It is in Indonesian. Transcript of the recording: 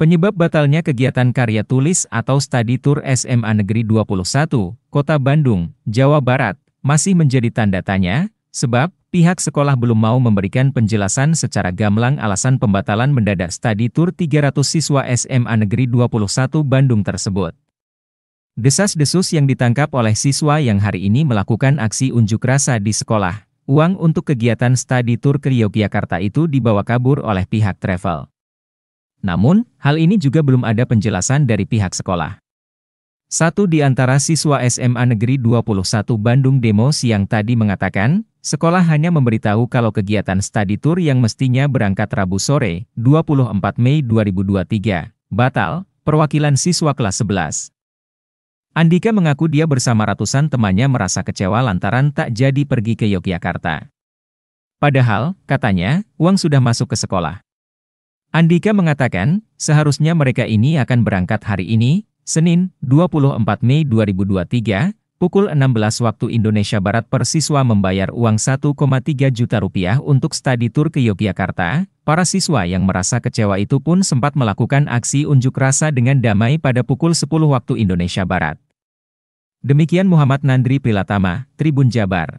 Penyebab batalnya kegiatan karya tulis atau studi tour SMA Negeri 21, Kota Bandung, Jawa Barat, masih menjadi tanda tanya, sebab pihak sekolah belum mau memberikan penjelasan secara gamblang alasan pembatalan mendadak studi tour 300 siswa SMA Negeri 21 Bandung tersebut. Desas-desus yang ditangkap oleh siswa yang hari ini melakukan aksi unjuk rasa di sekolah, uang untuk kegiatan studi tour ke Yogyakarta itu dibawa kabur oleh pihak travel. Namun, hal ini juga belum ada penjelasan dari pihak sekolah. Satu di antara siswa SMA Negeri 21 Bandung demo siang tadi mengatakan, sekolah hanya memberitahu kalau kegiatan study tour yang mestinya berangkat Rabu sore, 24 Mei 2023, batal, perwakilan siswa kelas 11. Andika mengaku dia bersama ratusan temannya merasa kecewa lantaran tak jadi pergi ke Yogyakarta. Padahal, katanya, uang sudah masuk ke sekolah. Andika mengatakan, seharusnya mereka ini akan berangkat hari ini, Senin, 24 Mei 2023, pukul 16 waktu Indonesia Barat persiswa membayar uang 1,3 juta rupiah untuk studi tour ke Yogyakarta. Para siswa yang merasa kecewa itu pun sempat melakukan aksi unjuk rasa dengan damai pada pukul 10 waktu Indonesia Barat. Demikian Muhammad Nandri Pilatama, Tribun Jabar.